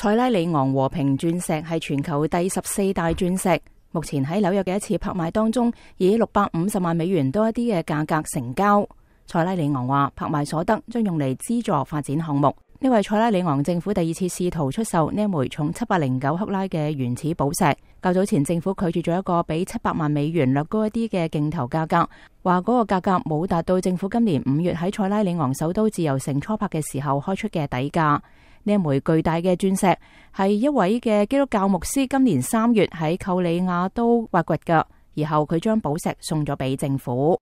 塞拉里昂和平鑽石係全球第十四大鑽石，目前喺紐約嘅一次拍賣當中，以六百五十萬美元多一啲嘅價格成交。塞拉里昂話，拍賣所得將用嚟資助發展項目。呢位塞拉里昂政府第二次試圖出售呢枚重七百零九克拉嘅原始寶石。較早前政府拒絕咗一個比七百萬美元略高一啲嘅競投價格，話嗰個價格冇達到政府今年五月喺塞拉里昂首都自由城初拍嘅時候開出嘅底價。呢一枚巨大嘅钻石系一位嘅基督教牧师今年三月喺寇里亚都挖掘噶，而后佢将宝石送咗俾政府。